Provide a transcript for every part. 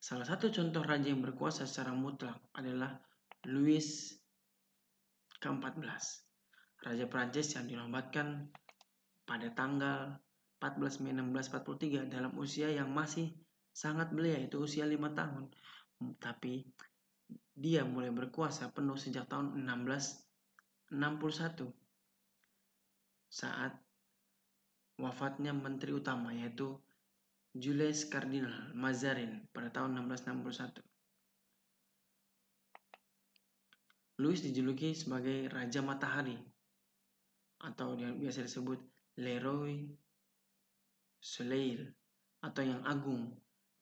Salah satu contoh raja yang berkuasa secara mutlak adalah Louis ke-14, Raja Prancis yang dinobatkan pada tanggal 14 Mei 1643 dalam usia yang masih sangat belia yaitu usia 5 tahun. Tapi dia mulai berkuasa penuh sejak tahun 1661 saat wafatnya menteri utama yaitu Jules Cardinal Mazarin pada tahun 1661. Louis dijuluki sebagai Raja Matahari atau yang biasa disebut Leroy Soleil atau yang agung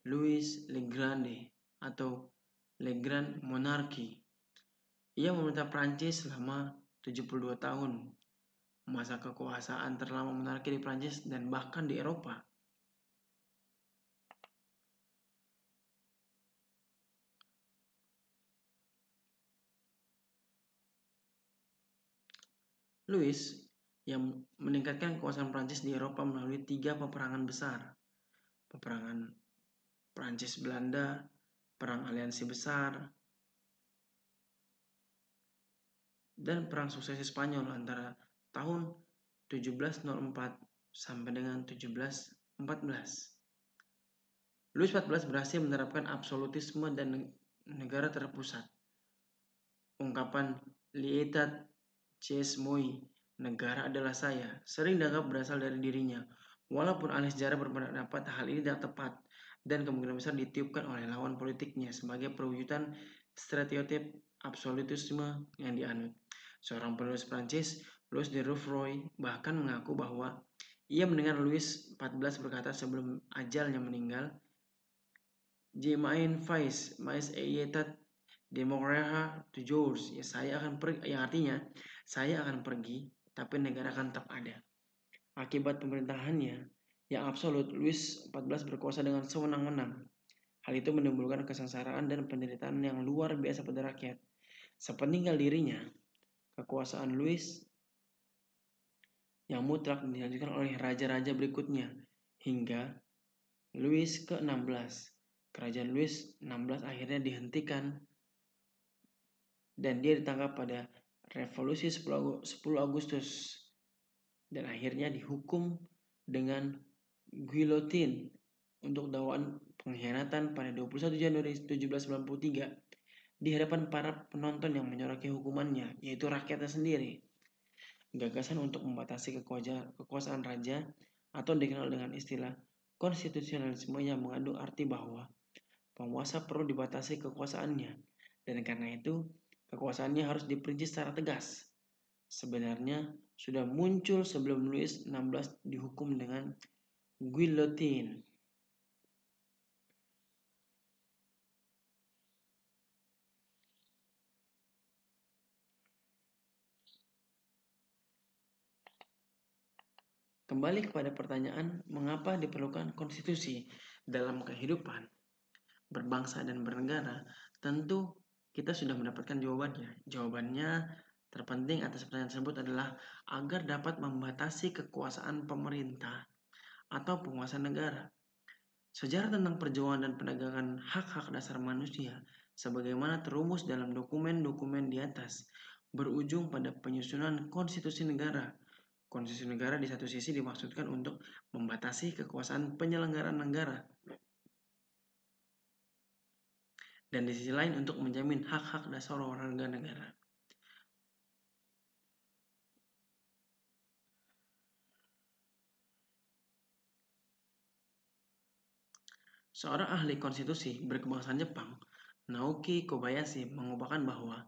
Louis Le Grande atau Le Grand Monarchy. Ia memerintah Prancis selama 72 tahun. Masa kekuasaan terlama monarki di Prancis dan bahkan di Eropa Louis yang meningkatkan kekuasaan Prancis di Eropa melalui tiga peperangan besar. Peperangan Prancis Belanda, Perang Aliansi Besar, dan Perang Suksesi Spanyol antara tahun 1704 sampai dengan 1714. Louis XIV berhasil menerapkan absolutisme dan negara terpusat. Ungkapan lietat moi, negara adalah saya, sering dianggap berasal dari dirinya. Walaupun ahli sejarah berpendapat hal ini tidak tepat dan kemungkinan besar ditiupkan oleh lawan politiknya sebagai perwujudan stereotip absolutisme yang dianut. Seorang penulis Prancis, Louis de Rouvroy, bahkan mengaku bahwa ia mendengar Louis XIV berkata sebelum ajalnya meninggal, Jemain Faiz, Mais Eyetat Demoreha Tujurs, ya saya akan pergi, yang artinya saya akan pergi, tapi negara akan tetap ada. Akibat pemerintahannya yang absolut, Louis XIV berkuasa dengan sewenang-wenang. Hal itu menimbulkan kesengsaraan dan penderitaan yang luar biasa pada rakyat. Sepeninggal dirinya, kekuasaan Louis yang mutlak dilanjutkan oleh raja-raja berikutnya hingga Louis ke-16. Kerajaan Louis 16 akhirnya dihentikan dan dia ditangkap pada revolusi 10 Agustus dan akhirnya dihukum dengan guillotine untuk dakwaan pengkhianatan pada 21 Januari 1793 di hadapan para penonton yang menyoraki hukumannya, yaitu rakyatnya sendiri. Gagasan untuk membatasi kekuasaan raja atau dikenal dengan istilah konstitusionalisme yang mengandung arti bahwa penguasa perlu dibatasi kekuasaannya dan karena itu Kekuasaannya harus diperinci secara tegas. Sebenarnya sudah muncul sebelum Louis 16 dihukum dengan guillotine. Kembali kepada pertanyaan, mengapa diperlukan konstitusi dalam kehidupan berbangsa dan bernegara? Tentu kita sudah mendapatkan jawabannya. Jawabannya terpenting atas pertanyaan tersebut adalah agar dapat membatasi kekuasaan pemerintah atau penguasa negara. Sejarah tentang perjuangan dan penegakan hak-hak dasar manusia sebagaimana terumus dalam dokumen-dokumen di atas berujung pada penyusunan konstitusi negara. Konstitusi negara di satu sisi dimaksudkan untuk membatasi kekuasaan penyelenggara negara dan di sisi lain untuk menjamin hak-hak dasar warga negara. Seorang ahli konstitusi berkebangsaan Jepang, Naoki Kobayashi, mengubahkan bahwa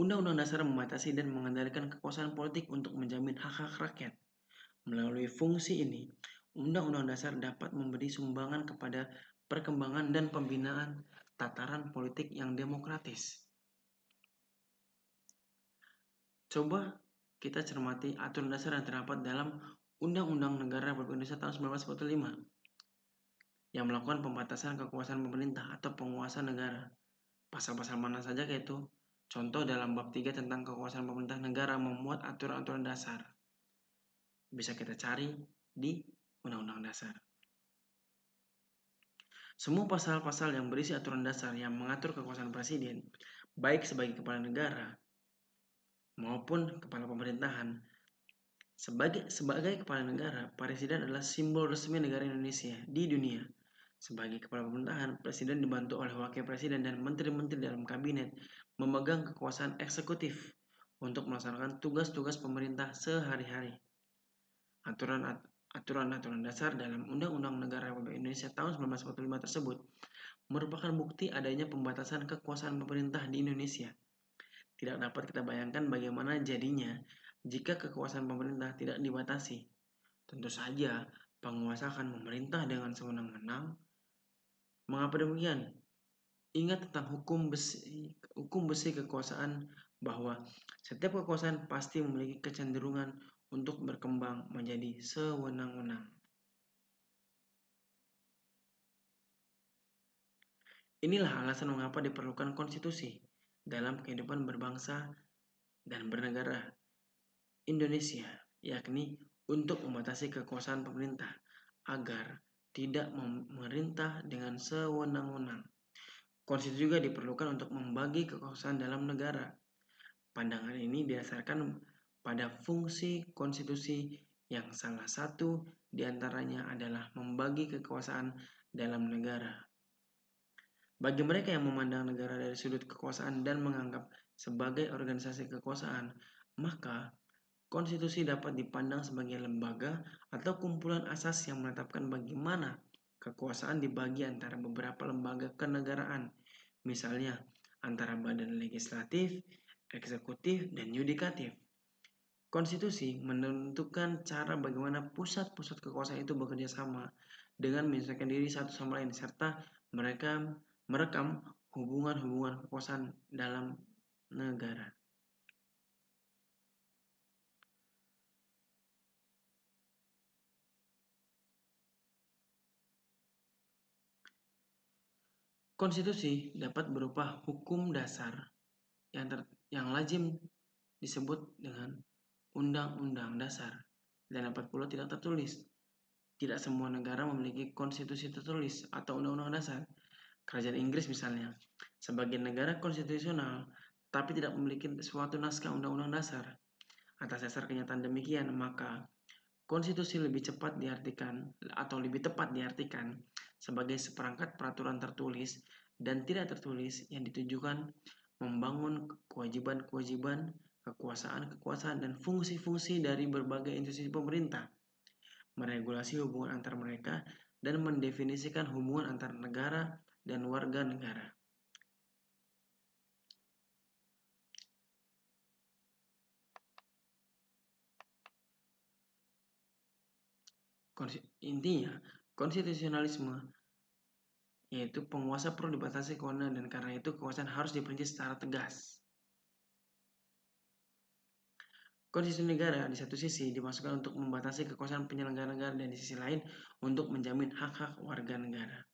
Undang-Undang Dasar membatasi dan mengendalikan kekuasaan politik untuk menjamin hak-hak rakyat. Melalui fungsi ini, Undang-Undang Dasar dapat memberi sumbangan kepada perkembangan dan pembinaan tataran politik yang demokratis. Coba kita cermati aturan dasar yang terdapat dalam Undang-Undang Negara Republik Indonesia tahun 1945 yang melakukan pembatasan kekuasaan pemerintah atau penguasa negara. Pasal-pasal mana saja yaitu Contoh dalam bab 3 tentang kekuasaan pemerintah negara memuat aturan-aturan dasar. Bisa kita cari di Undang-Undang Dasar. Semua pasal-pasal yang berisi aturan dasar yang mengatur kekuasaan presiden, baik sebagai kepala negara maupun kepala pemerintahan, sebagai sebagai kepala negara, presiden adalah simbol resmi negara Indonesia di dunia. Sebagai kepala pemerintahan, presiden dibantu oleh wakil presiden dan menteri-menteri dalam kabinet memegang kekuasaan eksekutif untuk melaksanakan tugas-tugas pemerintah sehari-hari. Aturan aturan-aturan dasar dalam Undang-Undang Negara Republik Indonesia tahun 1945 tersebut merupakan bukti adanya pembatasan kekuasaan pemerintah di Indonesia. Tidak dapat kita bayangkan bagaimana jadinya jika kekuasaan pemerintah tidak dibatasi. Tentu saja, penguasa akan memerintah dengan sewenang-wenang. Mengapa demikian? Ingat tentang hukum besi, hukum besi kekuasaan bahwa setiap kekuasaan pasti memiliki kecenderungan untuk berkembang menjadi sewenang-wenang. Inilah alasan mengapa diperlukan konstitusi dalam kehidupan berbangsa dan bernegara Indonesia, yakni untuk membatasi kekuasaan pemerintah agar tidak memerintah dengan sewenang-wenang. Konstitusi juga diperlukan untuk membagi kekuasaan dalam negara. Pandangan ini didasarkan pada fungsi konstitusi yang salah satu diantaranya adalah membagi kekuasaan dalam negara. Bagi mereka yang memandang negara dari sudut kekuasaan dan menganggap sebagai organisasi kekuasaan, maka konstitusi dapat dipandang sebagai lembaga atau kumpulan asas yang menetapkan bagaimana kekuasaan dibagi antara beberapa lembaga kenegaraan, misalnya antara badan legislatif, eksekutif, dan yudikatif. Konstitusi menentukan cara bagaimana pusat-pusat kekuasaan itu bekerja sama dengan menyesuaikan diri satu sama lain serta mereka merekam hubungan-hubungan kekuasaan dalam negara. Konstitusi dapat berupa hukum dasar yang ter, yang lazim disebut dengan Undang-Undang Dasar dan 40 tidak tertulis. Tidak semua negara memiliki konstitusi tertulis atau undang-undang dasar. Kerajaan Inggris misalnya, sebagai negara konstitusional, tapi tidak memiliki suatu naskah undang-undang dasar. Atas dasar kenyataan demikian, maka konstitusi lebih cepat diartikan atau lebih tepat diartikan sebagai seperangkat peraturan tertulis dan tidak tertulis yang ditujukan membangun kewajiban-kewajiban kekuasaan-kekuasaan dan fungsi-fungsi dari berbagai institusi pemerintah, meregulasi hubungan antar mereka, dan mendefinisikan hubungan antar negara dan warga negara. Intinya, konstitusionalisme yaitu penguasa perlu dibatasi kewenangan dan karena itu kekuasaan harus diperinci secara tegas. Konstitusi negara di satu sisi dimasukkan untuk membatasi kekuasaan penyelenggara negara dan di sisi lain untuk menjamin hak-hak warga negara.